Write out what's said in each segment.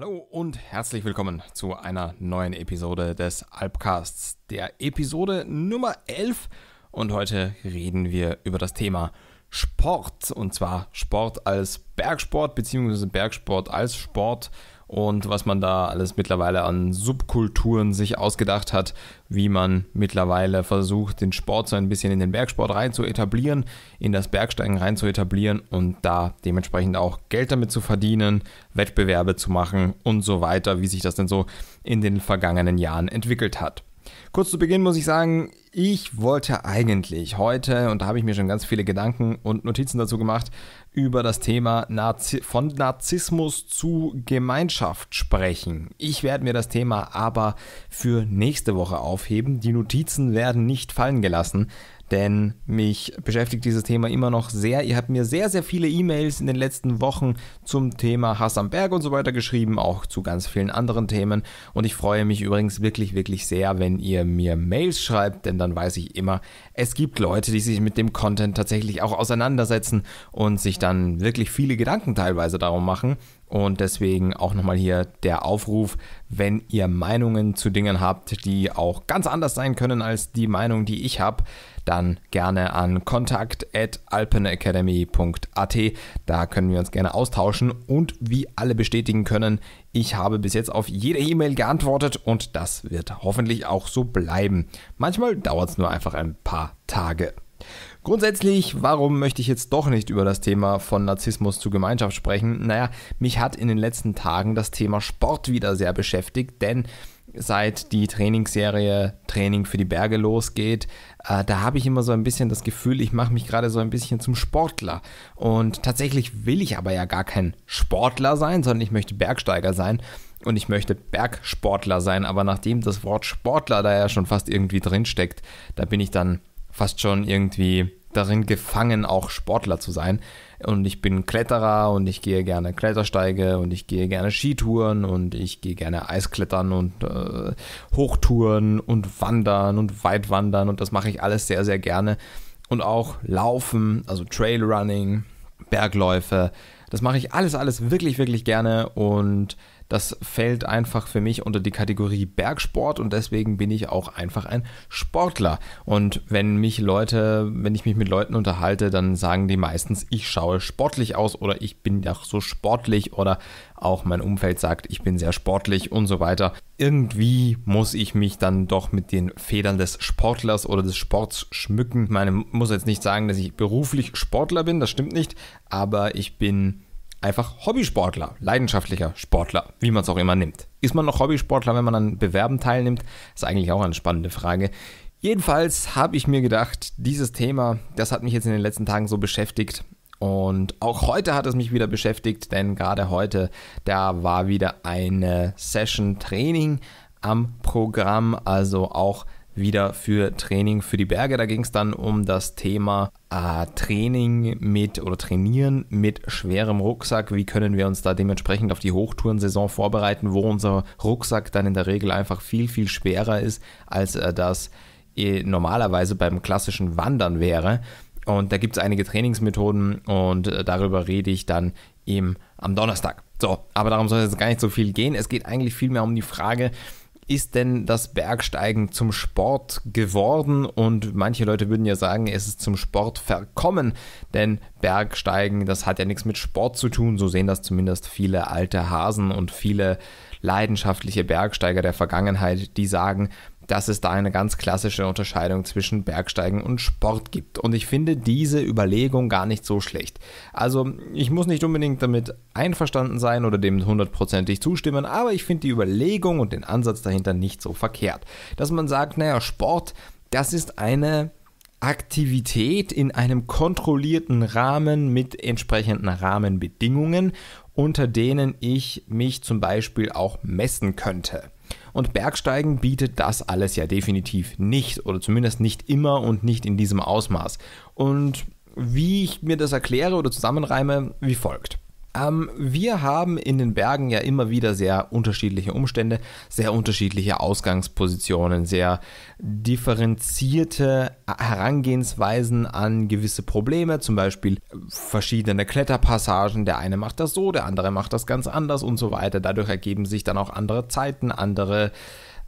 Hallo und herzlich willkommen zu einer neuen Episode des Alpcasts, der Episode Nummer 11. Und heute reden wir über das Thema Sport. Und zwar Sport als Bergsport, bzw. Bergsport als Sport und was man da alles mittlerweile an Subkulturen sich ausgedacht hat, wie man mittlerweile versucht, den Sport so ein bisschen in den Bergsport rein zu etablieren, in das Bergsteigen rein zu etablieren und da dementsprechend auch Geld damit zu verdienen, Wettbewerbe zu machen und so weiter, wie sich das denn so in den vergangenen Jahren entwickelt hat. Kurz zu Beginn muss ich sagen, ich wollte eigentlich heute, und da habe ich mir schon ganz viele Gedanken und Notizen dazu gemacht, über das Thema Narzi von Narzissmus zu Gemeinschaft sprechen. Ich werde mir das Thema aber für nächste Woche aufheben. Die Notizen werden nicht fallen gelassen, denn mich beschäftigt dieses Thema immer noch sehr. Ihr habt mir sehr, sehr viele E-Mails in den letzten Wochen zum Thema Hass am Berg und so weiter geschrieben, auch zu ganz vielen anderen Themen. Und ich freue mich übrigens wirklich, wirklich sehr, wenn ihr mir Mails schreibt, denn dann dann weiß ich immer, es gibt Leute, die sich mit dem Content tatsächlich auch auseinandersetzen und sich dann wirklich viele Gedanken teilweise darum machen. Und deswegen auch nochmal hier der Aufruf, wenn ihr Meinungen zu Dingen habt, die auch ganz anders sein können als die Meinung, die ich habe, dann gerne an kontakt.alpenacademy.at. Da können wir uns gerne austauschen und wie alle bestätigen können, ich habe bis jetzt auf jede E-Mail geantwortet und das wird hoffentlich auch so bleiben. Manchmal dauert es nur einfach ein paar Tage. Grundsätzlich, warum möchte ich jetzt doch nicht über das Thema von Narzissmus zu Gemeinschaft sprechen? Naja, mich hat in den letzten Tagen das Thema Sport wieder sehr beschäftigt, denn seit die Trainingsserie Training für die Berge losgeht, äh, da habe ich immer so ein bisschen das Gefühl, ich mache mich gerade so ein bisschen zum Sportler. Und tatsächlich will ich aber ja gar kein Sportler sein, sondern ich möchte Bergsteiger sein und ich möchte Bergsportler sein. Aber nachdem das Wort Sportler da ja schon fast irgendwie drinsteckt, da bin ich dann fast schon irgendwie darin gefangen, auch Sportler zu sein. Und ich bin Kletterer und ich gehe gerne Klettersteige und ich gehe gerne Skitouren und ich gehe gerne Eisklettern und äh, Hochtouren und Wandern und Weitwandern und das mache ich alles sehr, sehr gerne. Und auch Laufen, also Trailrunning, Bergläufe, das mache ich alles, alles wirklich, wirklich gerne und das fällt einfach für mich unter die Kategorie Bergsport und deswegen bin ich auch einfach ein Sportler. Und wenn mich Leute, wenn ich mich mit Leuten unterhalte, dann sagen die meistens, ich schaue sportlich aus oder ich bin doch so sportlich oder auch mein Umfeld sagt, ich bin sehr sportlich und so weiter. Irgendwie muss ich mich dann doch mit den Federn des Sportlers oder des Sports schmücken. Ich meine, muss jetzt nicht sagen, dass ich beruflich Sportler bin, das stimmt nicht, aber ich bin einfach Hobbysportler, leidenschaftlicher Sportler, wie man es auch immer nimmt. Ist man noch Hobbysportler, wenn man an Bewerben teilnimmt? Ist eigentlich auch eine spannende Frage. Jedenfalls habe ich mir gedacht, dieses Thema, das hat mich jetzt in den letzten Tagen so beschäftigt. Und auch heute hat es mich wieder beschäftigt, denn gerade heute, da war wieder eine Session Training am Programm, also auch wieder für Training für die Berge. Da ging es dann um das Thema äh, Training mit oder Trainieren mit schwerem Rucksack. Wie können wir uns da dementsprechend auf die Hochtourensaison vorbereiten, wo unser Rucksack dann in der Regel einfach viel, viel schwerer ist, als äh, das äh, normalerweise beim klassischen Wandern wäre. Und da gibt es einige Trainingsmethoden und äh, darüber rede ich dann eben am Donnerstag. So, aber darum soll es jetzt gar nicht so viel gehen. Es geht eigentlich vielmehr um die Frage, ist denn das Bergsteigen zum Sport geworden? Und manche Leute würden ja sagen, es ist zum Sport verkommen, denn Bergsteigen, das hat ja nichts mit Sport zu tun. So sehen das zumindest viele alte Hasen und viele leidenschaftliche Bergsteiger der Vergangenheit, die sagen, dass es da eine ganz klassische Unterscheidung zwischen Bergsteigen und Sport gibt. Und ich finde diese Überlegung gar nicht so schlecht. Also ich muss nicht unbedingt damit einverstanden sein oder dem hundertprozentig zustimmen, aber ich finde die Überlegung und den Ansatz dahinter nicht so verkehrt. Dass man sagt, naja, Sport, das ist eine Aktivität in einem kontrollierten Rahmen mit entsprechenden Rahmenbedingungen, unter denen ich mich zum Beispiel auch messen könnte. Und Bergsteigen bietet das alles ja definitiv nicht oder zumindest nicht immer und nicht in diesem Ausmaß. Und wie ich mir das erkläre oder zusammenreime, wie folgt. Ähm, wir haben in den Bergen ja immer wieder sehr unterschiedliche Umstände, sehr unterschiedliche Ausgangspositionen, sehr differenzierte Herangehensweisen an gewisse Probleme, zum Beispiel verschiedene Kletterpassagen. Der eine macht das so, der andere macht das ganz anders und so weiter. Dadurch ergeben sich dann auch andere Zeiten, andere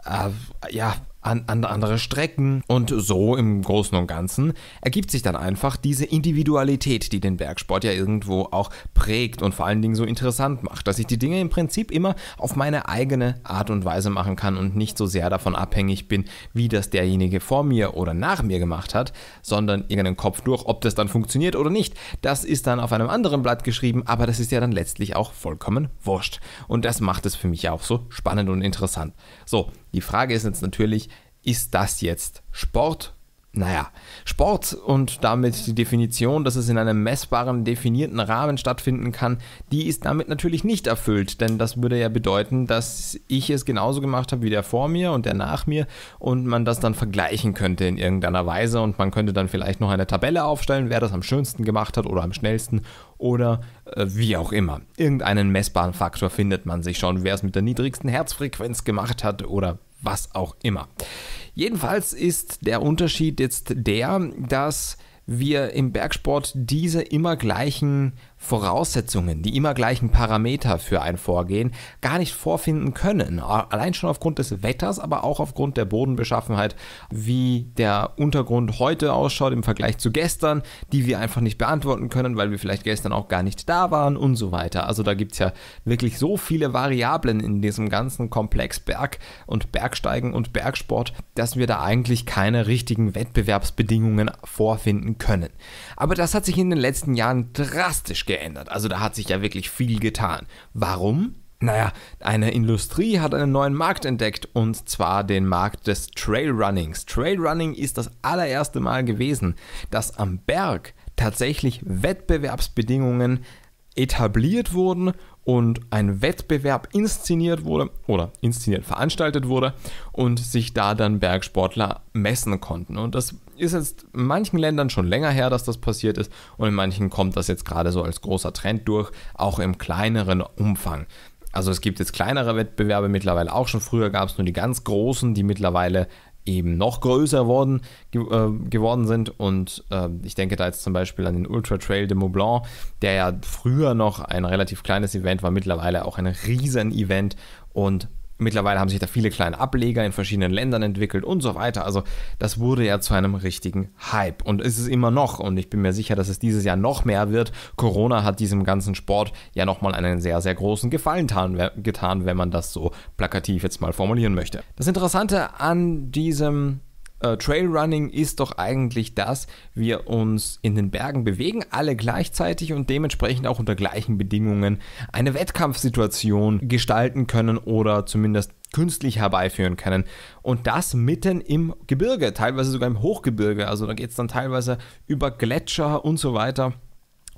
äh, ja, an, an andere Strecken und so im Großen und Ganzen ergibt sich dann einfach diese Individualität, die den Bergsport ja irgendwo auch prägt und vor allen Dingen so interessant macht, dass ich die Dinge im Prinzip immer auf meine eigene Art und Weise machen kann und nicht so sehr davon abhängig bin, wie das derjenige vor mir oder nach mir gemacht hat, sondern irgendeinen Kopf durch, ob das dann funktioniert oder nicht. Das ist dann auf einem anderen Blatt geschrieben, aber das ist ja dann letztlich auch vollkommen wurscht. Und das macht es für mich auch so spannend und interessant. So, die Frage ist jetzt natürlich, ist das jetzt Sport? Naja, Sport und damit die Definition, dass es in einem messbaren, definierten Rahmen stattfinden kann, die ist damit natürlich nicht erfüllt, denn das würde ja bedeuten, dass ich es genauso gemacht habe wie der vor mir und der nach mir und man das dann vergleichen könnte in irgendeiner Weise und man könnte dann vielleicht noch eine Tabelle aufstellen, wer das am schönsten gemacht hat oder am schnellsten oder äh, wie auch immer. Irgendeinen messbaren Faktor findet man sich schon, wer es mit der niedrigsten Herzfrequenz gemacht hat oder was auch immer. Jedenfalls ist der Unterschied jetzt der, dass wir im Bergsport diese immer gleichen Voraussetzungen, die immer gleichen Parameter für ein Vorgehen gar nicht vorfinden können. Allein schon aufgrund des Wetters, aber auch aufgrund der Bodenbeschaffenheit, wie der Untergrund heute ausschaut im Vergleich zu gestern, die wir einfach nicht beantworten können, weil wir vielleicht gestern auch gar nicht da waren und so weiter. Also da gibt es ja wirklich so viele Variablen in diesem ganzen Komplex Berg und Bergsteigen und Bergsport, dass wir da eigentlich keine richtigen Wettbewerbsbedingungen vorfinden können. Aber das hat sich in den letzten Jahren drastisch geändert. Also da hat sich ja wirklich viel getan. Warum? Naja, eine Industrie hat einen neuen Markt entdeckt und zwar den Markt des Trailrunnings. Trailrunning ist das allererste Mal gewesen, dass am Berg tatsächlich Wettbewerbsbedingungen etabliert wurden und ein Wettbewerb inszeniert wurde oder inszeniert veranstaltet wurde und sich da dann Bergsportler messen konnten. Und das ist jetzt in manchen Ländern schon länger her, dass das passiert ist und in manchen kommt das jetzt gerade so als großer Trend durch, auch im kleineren Umfang. Also es gibt jetzt kleinere Wettbewerbe mittlerweile auch schon. Früher gab es nur die ganz großen, die mittlerweile eben noch größer worden, ge äh, geworden sind. Und äh, ich denke da jetzt zum Beispiel an den Ultra Trail de Mont Blanc, der ja früher noch ein relativ kleines Event war, mittlerweile auch ein riesen Event. Und Mittlerweile haben sich da viele kleine Ableger in verschiedenen Ländern entwickelt und so weiter. Also das wurde ja zu einem richtigen Hype und ist es immer noch. Und ich bin mir sicher, dass es dieses Jahr noch mehr wird. Corona hat diesem ganzen Sport ja nochmal einen sehr, sehr großen Gefallen getan, wenn man das so plakativ jetzt mal formulieren möchte. Das Interessante an diesem äh, Trailrunning ist doch eigentlich, dass wir uns in den Bergen bewegen, alle gleichzeitig und dementsprechend auch unter gleichen Bedingungen eine Wettkampfsituation gestalten können oder zumindest künstlich herbeiführen können. Und das mitten im Gebirge, teilweise sogar im Hochgebirge. Also da geht es dann teilweise über Gletscher und so weiter.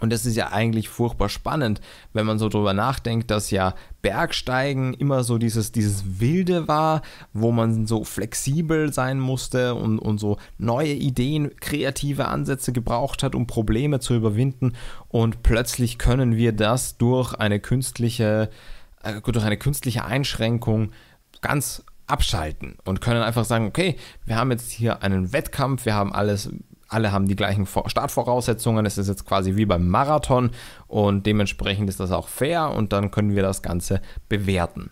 Und das ist ja eigentlich furchtbar spannend, wenn man so drüber nachdenkt, dass ja Bergsteigen immer so dieses, dieses Wilde war, wo man so flexibel sein musste und, und so neue Ideen, kreative Ansätze gebraucht hat, um Probleme zu überwinden. Und plötzlich können wir das durch eine künstliche, äh, durch eine künstliche Einschränkung ganz abschalten und können einfach sagen, okay, wir haben jetzt hier einen Wettkampf, wir haben alles alle haben die gleichen Startvoraussetzungen. Es ist jetzt quasi wie beim Marathon und dementsprechend ist das auch fair und dann können wir das Ganze bewerten.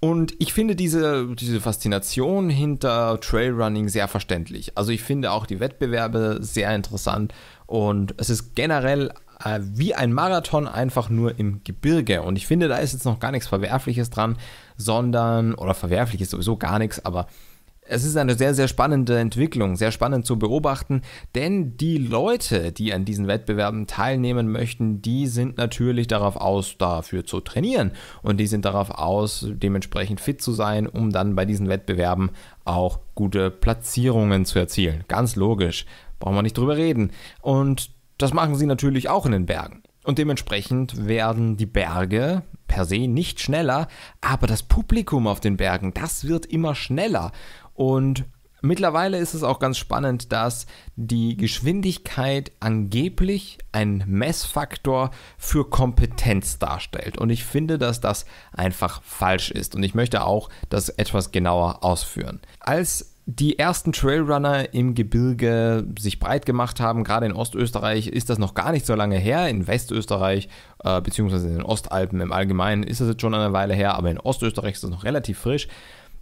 Und ich finde diese, diese Faszination hinter Trailrunning sehr verständlich. Also ich finde auch die Wettbewerbe sehr interessant und es ist generell äh, wie ein Marathon einfach nur im Gebirge. Und ich finde, da ist jetzt noch gar nichts Verwerfliches dran, sondern, oder verwerflich ist sowieso gar nichts, aber es ist eine sehr, sehr spannende Entwicklung, sehr spannend zu beobachten, denn die Leute, die an diesen Wettbewerben teilnehmen möchten, die sind natürlich darauf aus, dafür zu trainieren und die sind darauf aus, dementsprechend fit zu sein, um dann bei diesen Wettbewerben auch gute Platzierungen zu erzielen. Ganz logisch, brauchen wir nicht drüber reden. Und das machen sie natürlich auch in den Bergen. Und dementsprechend werden die Berge per se nicht schneller, aber das Publikum auf den Bergen, das wird immer schneller. Und mittlerweile ist es auch ganz spannend, dass die Geschwindigkeit angeblich ein Messfaktor für Kompetenz darstellt. Und ich finde, dass das einfach falsch ist. Und ich möchte auch das etwas genauer ausführen. Als die ersten Trailrunner im Gebirge sich breit gemacht haben, gerade in Ostösterreich ist das noch gar nicht so lange her, in Westösterreich äh, beziehungsweise in den Ostalpen im Allgemeinen ist das jetzt schon eine Weile her, aber in Ostösterreich ist das noch relativ frisch,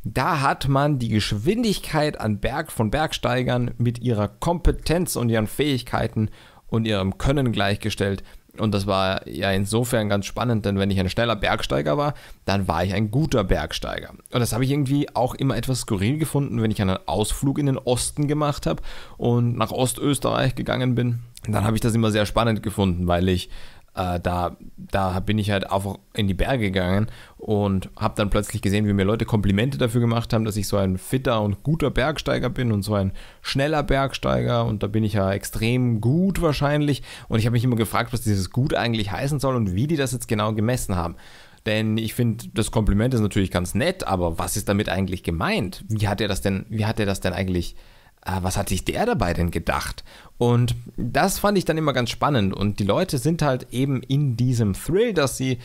da hat man die Geschwindigkeit an Berg von Bergsteigern mit ihrer Kompetenz und ihren Fähigkeiten und ihrem Können gleichgestellt. Und das war ja insofern ganz spannend, denn wenn ich ein schneller Bergsteiger war, dann war ich ein guter Bergsteiger. Und das habe ich irgendwie auch immer etwas skurril gefunden, wenn ich einen Ausflug in den Osten gemacht habe und nach Ostösterreich gegangen bin. Dann habe ich das immer sehr spannend gefunden, weil ich äh, da, da bin ich halt einfach in die Berge gegangen und habe dann plötzlich gesehen, wie mir Leute Komplimente dafür gemacht haben, dass ich so ein fitter und guter Bergsteiger bin und so ein schneller Bergsteiger und da bin ich ja extrem gut wahrscheinlich und ich habe mich immer gefragt, was dieses gut eigentlich heißen soll und wie die das jetzt genau gemessen haben. Denn ich finde, das Kompliment ist natürlich ganz nett, aber was ist damit eigentlich gemeint? Wie hat er das denn, wie hat er das denn eigentlich äh, äh, was hat sich der dabei denn gedacht? Und das fand ich dann immer ganz spannend. Und die Leute sind halt eben in diesem Thrill, dass sie,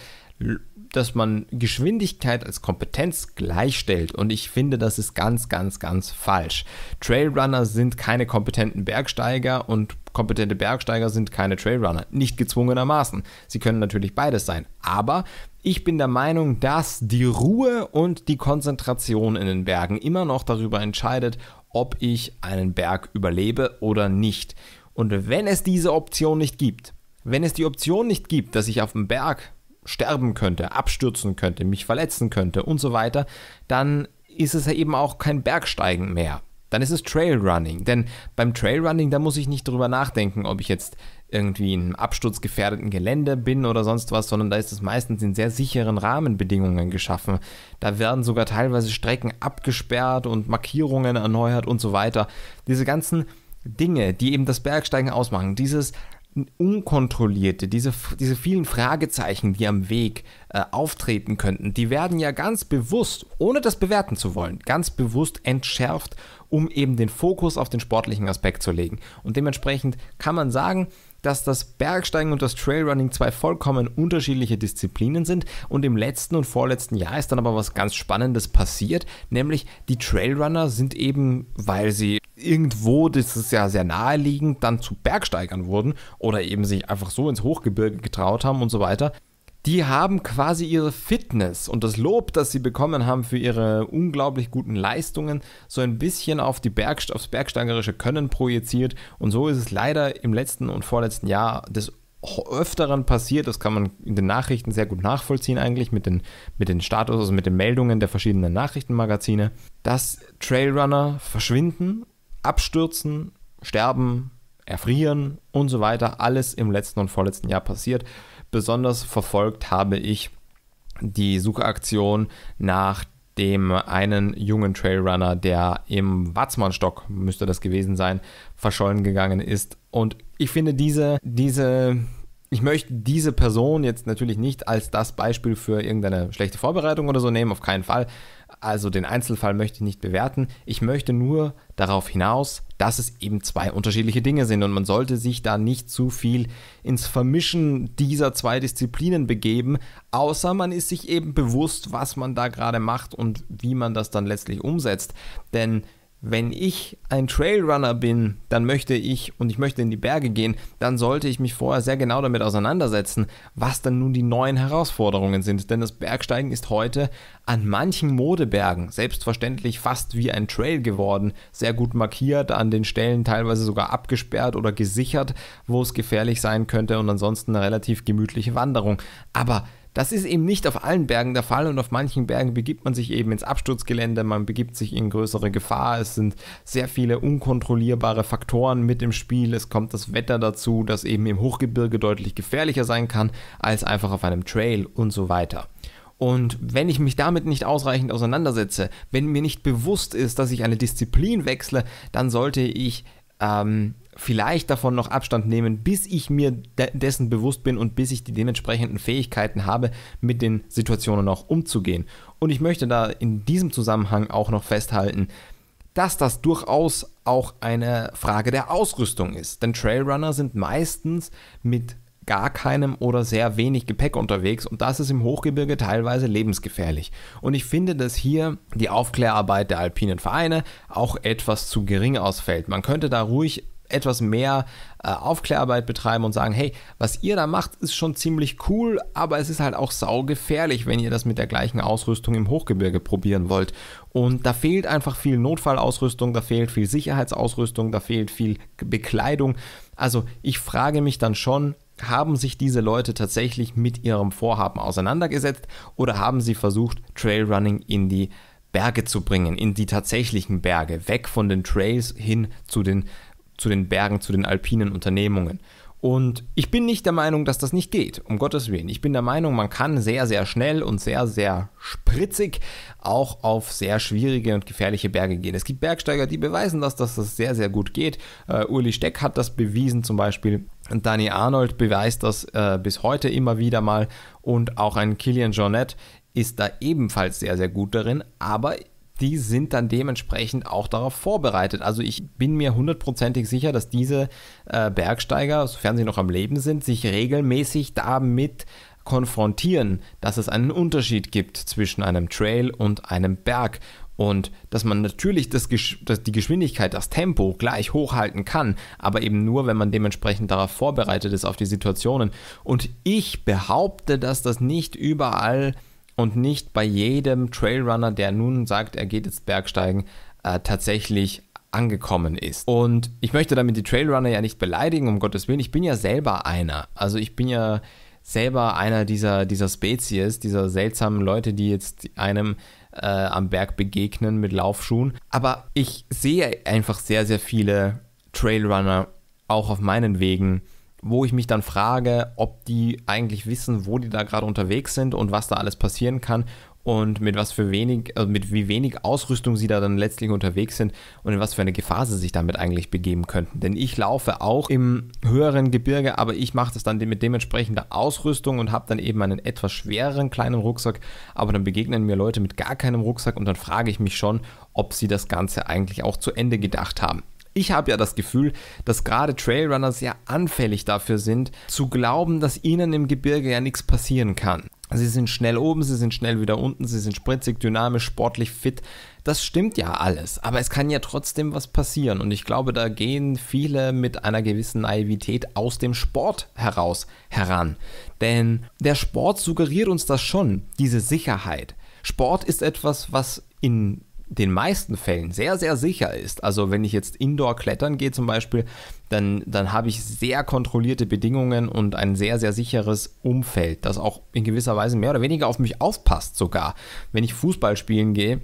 dass man Geschwindigkeit als Kompetenz gleichstellt. Und ich finde, das ist ganz, ganz, ganz falsch. Trailrunner sind keine kompetenten Bergsteiger und kompetente Bergsteiger sind keine Trailrunner. Nicht gezwungenermaßen. Sie können natürlich beides sein. Aber ich bin der Meinung, dass die Ruhe und die Konzentration in den Bergen immer noch darüber entscheidet, ob ich einen Berg überlebe oder nicht. Und wenn es diese Option nicht gibt, wenn es die Option nicht gibt, dass ich auf dem Berg sterben könnte, abstürzen könnte, mich verletzen könnte und so weiter, dann ist es ja eben auch kein Bergsteigen mehr. Dann ist es Trailrunning. Denn beim Trailrunning, da muss ich nicht drüber nachdenken, ob ich jetzt irgendwie in einem absturzgefährdeten Gelände bin oder sonst was, sondern da ist es meistens in sehr sicheren Rahmenbedingungen geschaffen. Da werden sogar teilweise Strecken abgesperrt und Markierungen erneuert und so weiter. Diese ganzen Dinge, die eben das Bergsteigen ausmachen, dieses unkontrollierte, diese, diese vielen Fragezeichen, die am Weg äh, auftreten könnten, die werden ja ganz bewusst, ohne das bewerten zu wollen, ganz bewusst entschärft, um eben den Fokus auf den sportlichen Aspekt zu legen. Und dementsprechend kann man sagen, dass das Bergsteigen und das Trailrunning zwei vollkommen unterschiedliche Disziplinen sind und im letzten und vorletzten Jahr ist dann aber was ganz Spannendes passiert, nämlich die Trailrunner sind eben, weil sie irgendwo, das ist ja sehr naheliegend, dann zu Bergsteigern wurden oder eben sich einfach so ins Hochgebirge getraut haben und so weiter, die haben quasi ihre Fitness und das Lob, das sie bekommen haben für ihre unglaublich guten Leistungen, so ein bisschen auf die Bergst aufs bergsteigerische Können projiziert. Und so ist es leider im letzten und vorletzten Jahr des Öfteren passiert. Das kann man in den Nachrichten sehr gut nachvollziehen, eigentlich mit den, mit den Status, also mit den Meldungen der verschiedenen Nachrichtenmagazine, dass Trailrunner verschwinden abstürzen, sterben, erfrieren und so weiter, alles im letzten und vorletzten Jahr passiert. Besonders verfolgt habe ich die Suchaktion nach dem einen jungen Trailrunner, der im Watzmannstock, müsste das gewesen sein, verschollen gegangen ist. Und ich finde diese, diese, ich möchte diese Person jetzt natürlich nicht als das Beispiel für irgendeine schlechte Vorbereitung oder so nehmen, auf keinen Fall. Also den Einzelfall möchte ich nicht bewerten. Ich möchte nur darauf hinaus, dass es eben zwei unterschiedliche Dinge sind und man sollte sich da nicht zu viel ins Vermischen dieser zwei Disziplinen begeben, außer man ist sich eben bewusst, was man da gerade macht und wie man das dann letztlich umsetzt. Denn wenn ich ein Trailrunner bin, dann möchte ich und ich möchte in die Berge gehen, dann sollte ich mich vorher sehr genau damit auseinandersetzen, was dann nun die neuen Herausforderungen sind. Denn das Bergsteigen ist heute an manchen Modebergen selbstverständlich fast wie ein Trail geworden, sehr gut markiert, an den Stellen teilweise sogar abgesperrt oder gesichert, wo es gefährlich sein könnte und ansonsten eine relativ gemütliche Wanderung. Aber das ist eben nicht auf allen Bergen der Fall und auf manchen Bergen begibt man sich eben ins Absturzgelände, man begibt sich in größere Gefahr. Es sind sehr viele unkontrollierbare Faktoren mit im Spiel. Es kommt das Wetter dazu, das eben im Hochgebirge deutlich gefährlicher sein kann als einfach auf einem Trail und so weiter. Und wenn ich mich damit nicht ausreichend auseinandersetze, wenn mir nicht bewusst ist, dass ich eine Disziplin wechsle, dann sollte ich ähm, vielleicht davon noch Abstand nehmen, bis ich mir de dessen bewusst bin und bis ich die dementsprechenden Fähigkeiten habe, mit den Situationen auch umzugehen. Und ich möchte da in diesem Zusammenhang auch noch festhalten, dass das durchaus auch eine Frage der Ausrüstung ist. Denn Trailrunner sind meistens mit gar keinem oder sehr wenig Gepäck unterwegs und das ist im Hochgebirge teilweise lebensgefährlich. Und ich finde, dass hier die Aufklärarbeit der alpinen Vereine auch etwas zu gering ausfällt. Man könnte da ruhig etwas mehr äh, Aufklärarbeit betreiben und sagen, hey, was ihr da macht, ist schon ziemlich cool, aber es ist halt auch saugefährlich, wenn ihr das mit der gleichen Ausrüstung im Hochgebirge probieren wollt. Und da fehlt einfach viel Notfallausrüstung, da fehlt viel Sicherheitsausrüstung, da fehlt viel Bekleidung. Also ich frage mich dann schon, haben sich diese Leute tatsächlich mit ihrem Vorhaben auseinandergesetzt oder haben sie versucht, Trailrunning in die Berge zu bringen, in die tatsächlichen Berge, weg von den Trails hin zu den zu den Bergen, zu den alpinen Unternehmungen. Und ich bin nicht der Meinung, dass das nicht geht, um Gottes Willen. Ich bin der Meinung, man kann sehr, sehr schnell und sehr, sehr spritzig auch auf sehr schwierige und gefährliche Berge gehen. Es gibt Bergsteiger, die beweisen das, dass das sehr, sehr gut geht. Uh, Uli Steck hat das bewiesen zum Beispiel. Danny Arnold beweist das uh, bis heute immer wieder mal. Und auch ein Killian Jornet ist da ebenfalls sehr, sehr gut darin. Aber die sind dann dementsprechend auch darauf vorbereitet. Also ich bin mir hundertprozentig sicher, dass diese äh, Bergsteiger, sofern sie noch am Leben sind, sich regelmäßig damit konfrontieren, dass es einen Unterschied gibt zwischen einem Trail und einem Berg und dass man natürlich das Gesch dass die Geschwindigkeit, das Tempo gleich hochhalten kann, aber eben nur, wenn man dementsprechend darauf vorbereitet ist auf die Situationen. Und ich behaupte, dass das nicht überall und nicht bei jedem Trailrunner, der nun sagt, er geht jetzt Bergsteigen, äh, tatsächlich angekommen ist. Und ich möchte damit die Trailrunner ja nicht beleidigen, um Gottes Willen. Ich bin ja selber einer. Also ich bin ja selber einer dieser, dieser Spezies, dieser seltsamen Leute, die jetzt einem äh, am Berg begegnen mit Laufschuhen. Aber ich sehe einfach sehr, sehr viele Trailrunner auch auf meinen Wegen, wo ich mich dann frage, ob die eigentlich wissen, wo die da gerade unterwegs sind und was da alles passieren kann und mit was für wenig, also mit wie wenig Ausrüstung sie da dann letztlich unterwegs sind und in was für eine Gefahr sie sich damit eigentlich begeben könnten. Denn ich laufe auch im höheren Gebirge, aber ich mache das dann mit dementsprechender Ausrüstung und habe dann eben einen etwas schwereren kleinen Rucksack, aber dann begegnen mir Leute mit gar keinem Rucksack und dann frage ich mich schon, ob sie das Ganze eigentlich auch zu Ende gedacht haben. Ich habe ja das Gefühl, dass gerade Trailrunners ja anfällig dafür sind, zu glauben, dass ihnen im Gebirge ja nichts passieren kann. Sie sind schnell oben, sie sind schnell wieder unten, sie sind spritzig, dynamisch, sportlich fit. Das stimmt ja alles, aber es kann ja trotzdem was passieren und ich glaube, da gehen viele mit einer gewissen Naivität aus dem Sport heraus heran. Denn der Sport suggeriert uns das schon, diese Sicherheit. Sport ist etwas, was in den meisten Fällen sehr, sehr sicher ist. Also wenn ich jetzt indoor klettern gehe zum Beispiel, dann, dann habe ich sehr kontrollierte Bedingungen und ein sehr, sehr sicheres Umfeld, das auch in gewisser Weise mehr oder weniger auf mich aufpasst sogar. Wenn ich Fußball spielen gehe,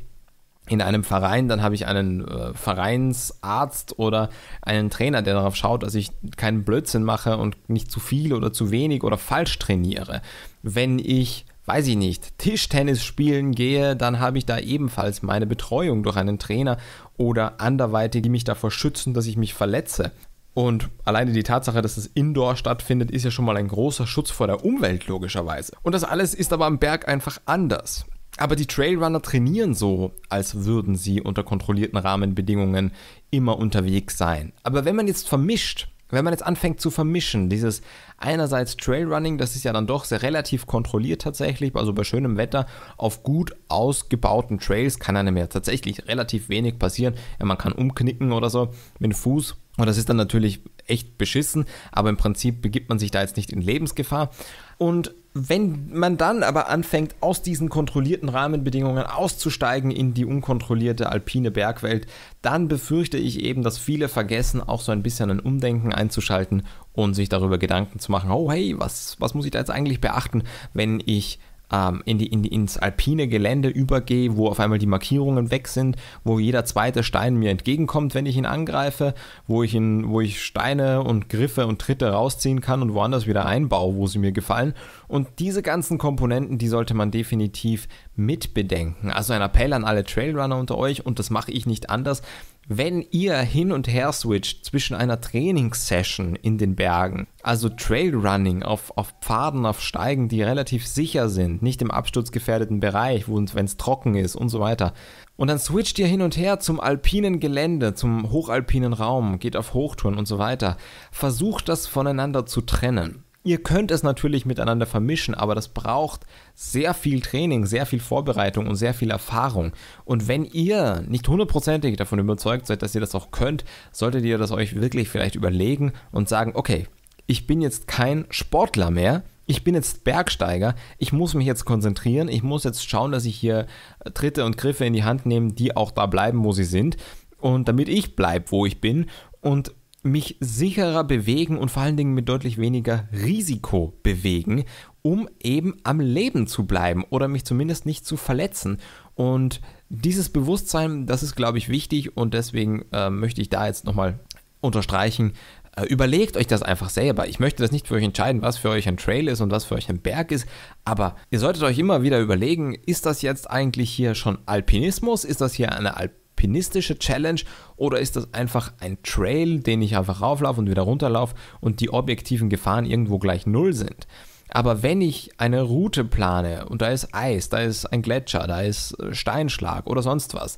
in einem Verein, dann habe ich einen äh, Vereinsarzt oder einen Trainer, der darauf schaut, dass ich keinen Blödsinn mache und nicht zu viel oder zu wenig oder falsch trainiere. Wenn ich weiß ich nicht, Tischtennis spielen gehe, dann habe ich da ebenfalls meine Betreuung durch einen Trainer oder anderweitig, die mich davor schützen, dass ich mich verletze. Und alleine die Tatsache, dass das Indoor stattfindet, ist ja schon mal ein großer Schutz vor der Umwelt logischerweise. Und das alles ist aber am Berg einfach anders. Aber die Trailrunner trainieren so, als würden sie unter kontrollierten Rahmenbedingungen immer unterwegs sein. Aber wenn man jetzt vermischt, wenn man jetzt anfängt zu vermischen, dieses einerseits Trailrunning, das ist ja dann doch sehr relativ kontrolliert tatsächlich, also bei schönem Wetter auf gut ausgebauten Trails kann einem ja tatsächlich relativ wenig passieren. Ja, man kann umknicken oder so mit dem Fuß. Und das ist dann natürlich echt beschissen, aber im Prinzip begibt man sich da jetzt nicht in Lebensgefahr. Und wenn man dann aber anfängt, aus diesen kontrollierten Rahmenbedingungen auszusteigen in die unkontrollierte alpine Bergwelt, dann befürchte ich eben, dass viele vergessen, auch so ein bisschen ein Umdenken einzuschalten und sich darüber Gedanken zu machen, oh hey, was, was muss ich da jetzt eigentlich beachten, wenn ich ähm, in die, in die, ins alpine Gelände übergehe, wo auf einmal die Markierungen weg sind, wo jeder zweite Stein mir entgegenkommt, wenn ich ihn angreife, wo ich, ihn, wo ich Steine und Griffe und Tritte rausziehen kann und woanders wieder einbaue, wo sie mir gefallen. Und diese ganzen Komponenten, die sollte man definitiv mitbedenken. Also ein Appell an alle Trailrunner unter euch und das mache ich nicht anders wenn ihr hin und her switcht zwischen einer Trainingssession in den Bergen, also Trailrunning auf, auf Pfaden, auf Steigen, die relativ sicher sind, nicht im absturzgefährdeten Bereich, wenn es trocken ist und so weiter, und dann switcht ihr hin und her zum alpinen Gelände, zum hochalpinen Raum, geht auf Hochtouren und so weiter, versucht das voneinander zu trennen. Ihr könnt es natürlich miteinander vermischen, aber das braucht sehr viel Training, sehr viel Vorbereitung und sehr viel Erfahrung. Und wenn ihr nicht hundertprozentig davon überzeugt seid, dass ihr das auch könnt, solltet ihr das euch wirklich vielleicht überlegen und sagen, okay, ich bin jetzt kein Sportler mehr, ich bin jetzt Bergsteiger, ich muss mich jetzt konzentrieren, ich muss jetzt schauen, dass ich hier Tritte und Griffe in die Hand nehme, die auch da bleiben, wo sie sind. Und damit ich bleibe, wo ich bin. Und mich sicherer bewegen und vor allen Dingen mit deutlich weniger Risiko bewegen, um eben am Leben zu bleiben oder mich zumindest nicht zu verletzen. Und dieses Bewusstsein, das ist, glaube ich, wichtig und deswegen äh, möchte ich da jetzt nochmal unterstreichen, äh, überlegt euch das einfach selber. Ich möchte das nicht für euch entscheiden, was für euch ein Trail ist und was für euch ein Berg ist, aber ihr solltet euch immer wieder überlegen, ist das jetzt eigentlich hier schon Alpinismus? Ist das hier eine Alpinismus? alpinistische Challenge oder ist das einfach ein Trail, den ich einfach rauflaufe und wieder runterlaufe und die objektiven Gefahren irgendwo gleich null sind? Aber wenn ich eine Route plane und da ist Eis, da ist ein Gletscher, da ist äh, Steinschlag oder sonst was,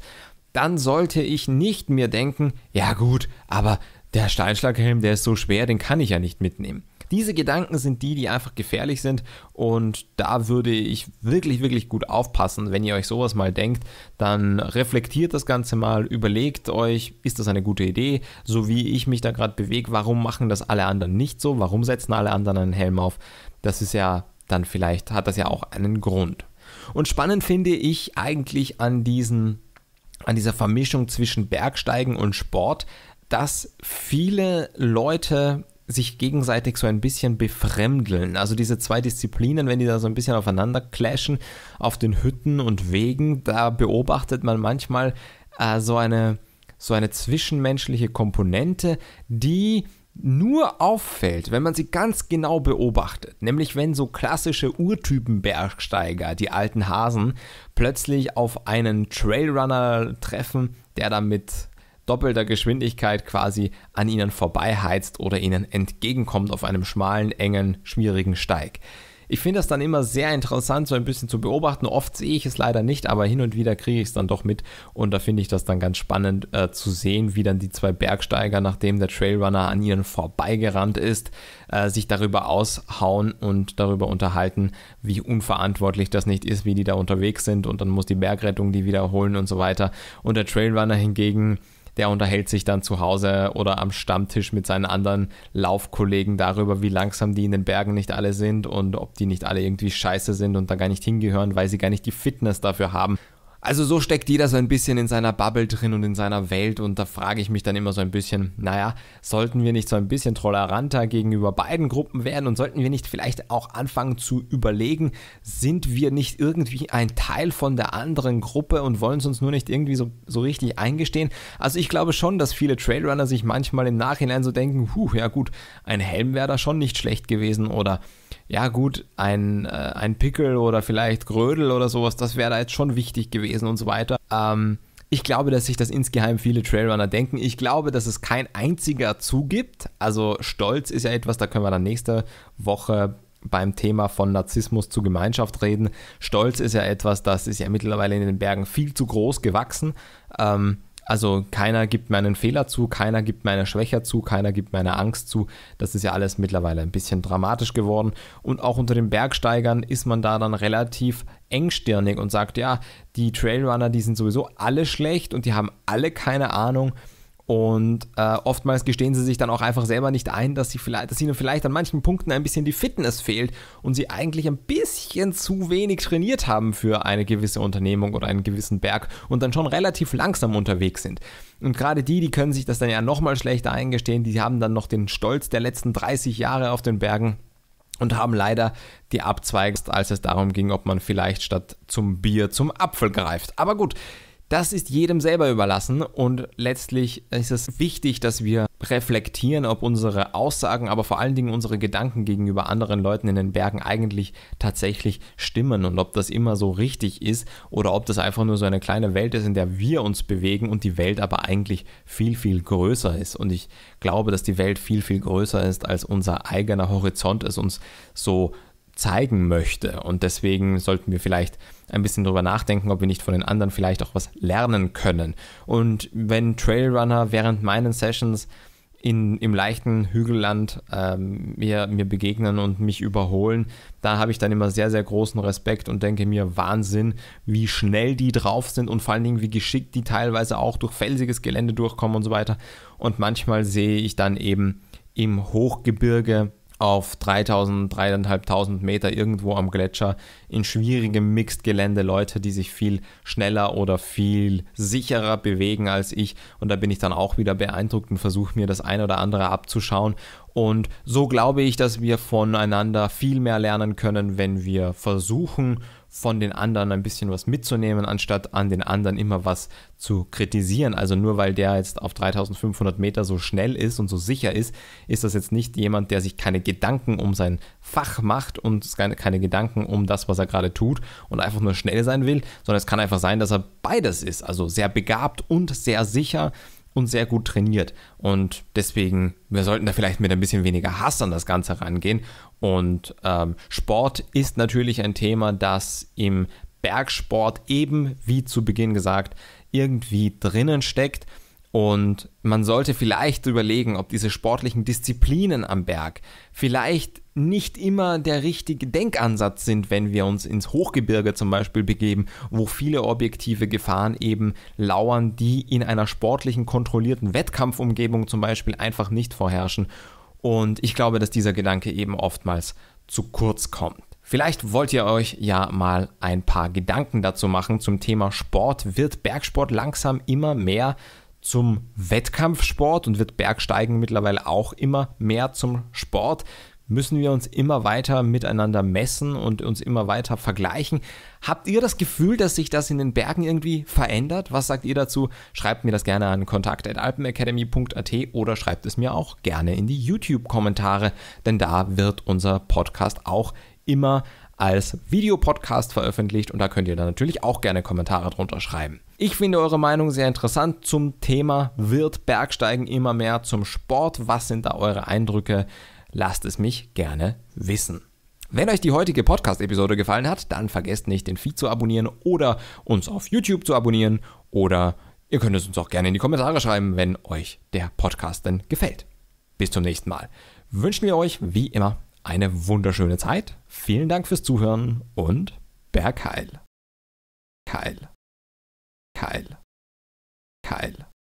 dann sollte ich nicht mir denken, ja gut, aber der Steinschlaghelm, der ist so schwer, den kann ich ja nicht mitnehmen. Diese Gedanken sind die, die einfach gefährlich sind und da würde ich wirklich, wirklich gut aufpassen. Wenn ihr euch sowas mal denkt, dann reflektiert das Ganze mal, überlegt euch, ist das eine gute Idee, so wie ich mich da gerade bewege, warum machen das alle anderen nicht so, warum setzen alle anderen einen Helm auf? Das ist ja dann vielleicht, hat das ja auch einen Grund. Und spannend finde ich eigentlich an diesen an dieser Vermischung zwischen Bergsteigen und Sport, dass viele Leute sich gegenseitig so ein bisschen befremdeln. Also diese zwei Disziplinen, wenn die da so ein bisschen aufeinander clashen, auf den Hütten und Wegen, da beobachtet man manchmal äh, so, eine, so eine zwischenmenschliche Komponente, die nur auffällt, wenn man sie ganz genau beobachtet, nämlich wenn so klassische Urtypenbergsteiger, die alten Hasen, plötzlich auf einen Trailrunner treffen, der dann mit doppelter Geschwindigkeit quasi an ihnen vorbeiheizt oder ihnen entgegenkommt auf einem schmalen, engen, schmierigen Steig. Ich finde das dann immer sehr interessant, so ein bisschen zu beobachten. Oft sehe ich es leider nicht, aber hin und wieder kriege ich es dann doch mit. Und da finde ich das dann ganz spannend äh, zu sehen, wie dann die zwei Bergsteiger, nachdem der Trailrunner an ihnen vorbeigerannt ist, äh, sich darüber aushauen und darüber unterhalten, wie unverantwortlich das nicht ist, wie die da unterwegs sind. Und dann muss die Bergrettung die wiederholen und so weiter. Und der Trailrunner hingegen der unterhält sich dann zu Hause oder am Stammtisch mit seinen anderen Laufkollegen darüber, wie langsam die in den Bergen nicht alle sind und ob die nicht alle irgendwie scheiße sind und da gar nicht hingehören, weil sie gar nicht die Fitness dafür haben. Also so steckt jeder so ein bisschen in seiner Bubble drin und in seiner Welt und da frage ich mich dann immer so ein bisschen, naja, sollten wir nicht so ein bisschen toleranter gegenüber beiden Gruppen werden und sollten wir nicht vielleicht auch anfangen zu überlegen, sind wir nicht irgendwie ein Teil von der anderen Gruppe und wollen es uns nur nicht irgendwie so, so richtig eingestehen? Also ich glaube schon, dass viele Trailrunner sich manchmal im Nachhinein so denken, huh, ja gut, ein Helm wäre da schon nicht schlecht gewesen oder ja gut, ein, äh, ein Pickel oder vielleicht Grödel oder sowas, das wäre da jetzt schon wichtig gewesen und so weiter. Ähm, ich glaube, dass sich das insgeheim viele Trailrunner denken. Ich glaube, dass es kein einziger zugibt. Also Stolz ist ja etwas, da können wir dann nächste Woche beim Thema von Narzissmus zu Gemeinschaft reden. Stolz ist ja etwas, das ist ja mittlerweile in den Bergen viel zu groß gewachsen. Ähm, also keiner gibt meinen Fehler zu, keiner gibt meine Schwäche zu, keiner gibt meine Angst zu. Das ist ja alles mittlerweile ein bisschen dramatisch geworden. Und auch unter den Bergsteigern ist man da dann relativ engstirnig und sagt, ja, die Trailrunner, die sind sowieso alle schlecht und die haben alle keine Ahnung. Und äh, oftmals gestehen sie sich dann auch einfach selber nicht ein, dass, sie vielleicht, dass ihnen vielleicht an manchen Punkten ein bisschen die Fitness fehlt und sie eigentlich ein bisschen zu wenig trainiert haben für eine gewisse Unternehmung oder einen gewissen Berg und dann schon relativ langsam unterwegs sind. Und gerade die, die können sich das dann ja nochmal schlechter eingestehen, die haben dann noch den Stolz der letzten 30 Jahre auf den Bergen und haben leider die Abzweige, als es darum ging, ob man vielleicht statt zum Bier zum Apfel greift. Aber gut, das ist jedem selber überlassen und letztlich ist es wichtig, dass wir reflektieren, ob unsere Aussagen, aber vor allen Dingen unsere Gedanken gegenüber anderen Leuten in den Bergen eigentlich tatsächlich stimmen und ob das immer so richtig ist oder ob das einfach nur so eine kleine Welt ist, in der wir uns bewegen und die Welt aber eigentlich viel, viel größer ist. Und ich glaube, dass die Welt viel, viel größer ist, als unser eigener Horizont es uns so zeigen möchte. Und deswegen sollten wir vielleicht ein bisschen darüber nachdenken, ob wir nicht von den anderen vielleicht auch was lernen können. Und wenn Trailrunner während meinen Sessions in, im leichten Hügelland ähm, mir, mir begegnen und mich überholen, da habe ich dann immer sehr, sehr großen Respekt und denke mir, Wahnsinn, wie schnell die drauf sind und vor allen Dingen, wie geschickt die teilweise auch durch felsiges Gelände durchkommen und so weiter. Und manchmal sehe ich dann eben im Hochgebirge auf 3000, 3500 Meter irgendwo am Gletscher in schwierigem Mixed-Gelände Leute, die sich viel schneller oder viel sicherer bewegen als ich. Und da bin ich dann auch wieder beeindruckt und versuche mir das ein oder andere abzuschauen. Und so glaube ich, dass wir voneinander viel mehr lernen können, wenn wir versuchen, von den anderen ein bisschen was mitzunehmen, anstatt an den anderen immer was zu kritisieren. Also nur weil der jetzt auf 3500 Meter so schnell ist und so sicher ist, ist das jetzt nicht jemand, der sich keine Gedanken um sein Fach macht und keine, Gedanken um das, was er gerade tut und einfach nur schnell sein will, sondern es kann einfach sein, dass er beides ist. Also sehr begabt und sehr sicher und sehr gut trainiert. Und deswegen, wir sollten da vielleicht mit ein bisschen weniger Hass an das Ganze rangehen. Und ähm, Sport ist natürlich ein Thema, das im Bergsport eben, wie zu Beginn gesagt, irgendwie drinnen steckt. Und man sollte vielleicht überlegen, ob diese sportlichen Disziplinen am Berg vielleicht nicht immer der richtige Denkansatz sind, wenn wir uns ins Hochgebirge zum Beispiel begeben, wo viele objektive Gefahren eben lauern, die in einer sportlichen, kontrollierten Wettkampfumgebung zum Beispiel einfach nicht vorherrschen. Und ich glaube, dass dieser Gedanke eben oftmals zu kurz kommt. Vielleicht wollt ihr euch ja mal ein paar Gedanken dazu machen zum Thema Sport. Wird Bergsport langsam immer mehr zum Wettkampfsport und wird Bergsteigen mittlerweile auch immer mehr zum Sport. Müssen wir uns immer weiter miteinander messen und uns immer weiter vergleichen? Habt ihr das Gefühl, dass sich das in den Bergen irgendwie verändert? Was sagt ihr dazu? Schreibt mir das gerne an kontakt.alpenacademy.at oder schreibt es mir auch gerne in die YouTube-Kommentare, denn da wird unser Podcast auch immer als Videopodcast veröffentlicht und da könnt ihr dann natürlich auch gerne Kommentare drunter schreiben. Ich finde eure Meinung sehr interessant zum Thema wird Bergsteigen immer mehr zum Sport? Was sind da eure Eindrücke? Lasst es mich gerne wissen. Wenn euch die heutige Podcast-Episode gefallen hat, dann vergesst nicht, den Feed zu abonnieren oder uns auf YouTube zu abonnieren oder ihr könnt es uns auch gerne in die Kommentare schreiben, wenn euch der Podcast denn gefällt. Bis zum nächsten Mal. Wünschen wir euch wie immer eine wunderschöne Zeit. Vielen Dank fürs Zuhören und Bergheil. Keil. Keil. Keil.